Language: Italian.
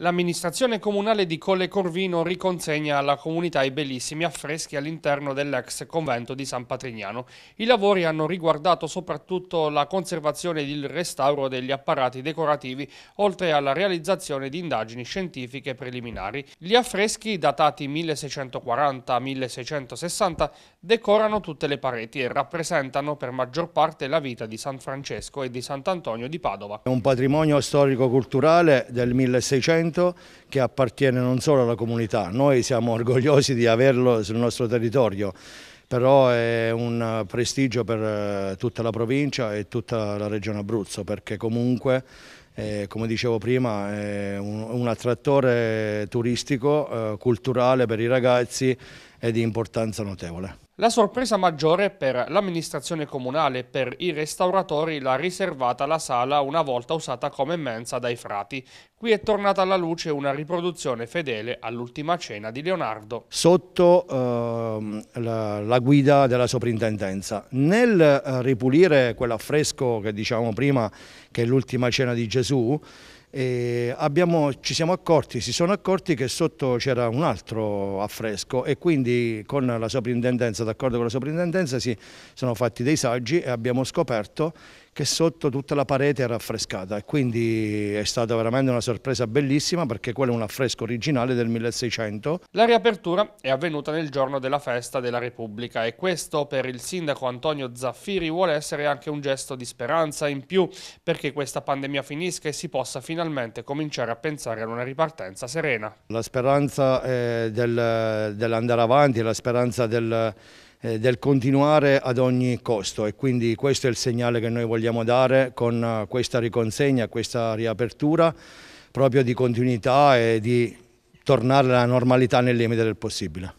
L'amministrazione comunale di Colle Corvino riconsegna alla comunità i bellissimi affreschi all'interno dell'ex convento di San Patrignano. I lavori hanno riguardato soprattutto la conservazione ed il restauro degli apparati decorativi, oltre alla realizzazione di indagini scientifiche preliminari. Gli affreschi, datati 1640-1660, decorano tutte le pareti e rappresentano per maggior parte la vita di San Francesco e di Sant'Antonio di Padova. È un patrimonio storico-culturale del 1600 talento che appartiene non solo alla comunità, noi siamo orgogliosi di averlo sul nostro territorio, però è un prestigio per eh, tutta la provincia e tutta la regione Abruzzo perché comunque eh, come dicevo prima è un, un attrattore turistico, eh, culturale per i ragazzi è di importanza notevole. La sorpresa maggiore per l'amministrazione comunale e per i restauratori l'ha riservata la sala una volta usata come mensa dai frati. Qui è tornata alla luce una riproduzione fedele all'ultima cena di Leonardo. Sotto eh, la, la, guida della soprintendenza. Nel eh, ripulire quell'affresco che diciamo prima che è l'ultima cena di Gesù, Abbiamo, ci siamo accorti, si sono accorti che sotto c'era un altro affresco e quindi con la soprintendenza, d'accordo con la soprintendenza, si sono fatti dei saggi e abbiamo scoperto che sotto tutta la parete era affrescata e quindi è stata veramente una sorpresa bellissima perché quello è un affresco originale del 1600. La riapertura è avvenuta nel giorno della festa della Repubblica e questo per il sindaco Antonio Zaffiri vuole essere anche un gesto di speranza in più perché questa pandemia finisca e si possa finalmente cominciare a pensare ad una ripartenza serena. La speranza eh, del, dell'andare avanti, la speranza del eh, del continuare ad ogni costo e quindi questo è il segnale che noi vogliamo dare con eh, questa riconsegna, questa riapertura proprio di continuità e di tornare alla normalità nel limite del possibile.